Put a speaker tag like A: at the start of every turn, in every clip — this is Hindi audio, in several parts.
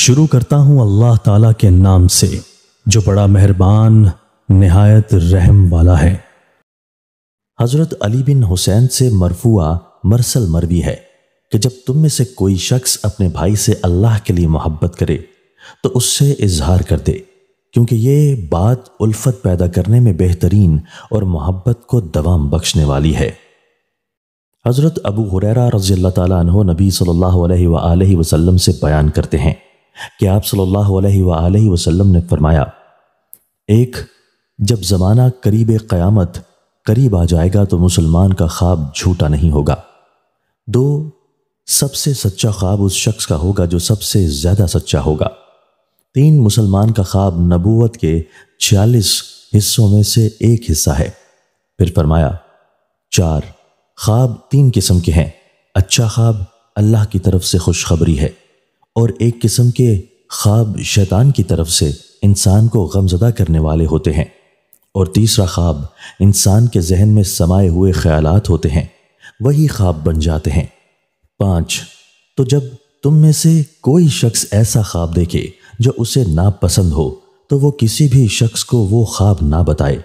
A: शुरू करता हूं अल्लाह ताला के नाम से जो बड़ा मेहरबान नहायत रहम वाला है हजरत अली बिन हुसैन से मरफुआ मरसल मरवी है कि जब तुम में से कोई शख्स अपने भाई से अल्लाह के लिए मोहब्बत करे तो उससे इजहार कर दे क्योंकि ये बात उल्फत पैदा करने में बेहतरीन और मोहब्बत को दवाम बख्शने वाली है हज़रत अबू हुरैरा रज़ी अल्लाह ताला नबी सल्लल्लाहु अलैहि वसल्लम से बयान करते हैं कि आप सल्लल्लाहु अलैहि वसल्लम ने फरमाया एक जब ज़माना करीब क़यामत करीब आ जाएगा तो मुसलमान का ख्वाब झूठा नहीं होगा दो सबसे सच्चा ख्वाब उस शख्स का होगा जो सबसे ज़्यादा सच्चा होगा तीन मुसलमान का ख्वाब नबूवत के छियालीस हिस्सों में से एक हिस्सा है फिर फरमाया चार ख्वाब तीन किस्म के हैं अच्छा ख्वाब अल्लाह की तरफ से खुशखबरी है और एक किस्म के ख्वाब शैतान की तरफ से इंसान को गमजदा करने वाले होते हैं और तीसरा ख्वाब इंसान के जहन में समाये हुए ख्यालात होते हैं वही ख्वाब बन जाते हैं पाँच तो जब तुम में से कोई शख्स ऐसा ख्वाब देखे जो उसे नापसंद हो तो वो किसी भी शख्स को वो ख्वाब ना बताए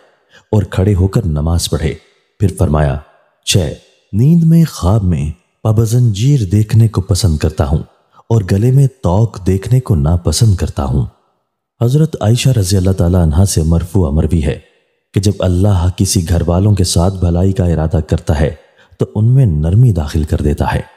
A: और खड़े होकर नमाज पढ़े फिर फरमाया छः नींद में ख्वाब में पाबजंजीर देखने को पसंद करता हूँ और गले में तोक देखने को नापसंद करता हूं हजरत आयशा रजी अल्लाह तला से मरफू अमर भी है कि जब अल्लाह किसी घर वालों के साथ भलाई का इरादा करता है तो उनमें नरमी दाखिल कर देता है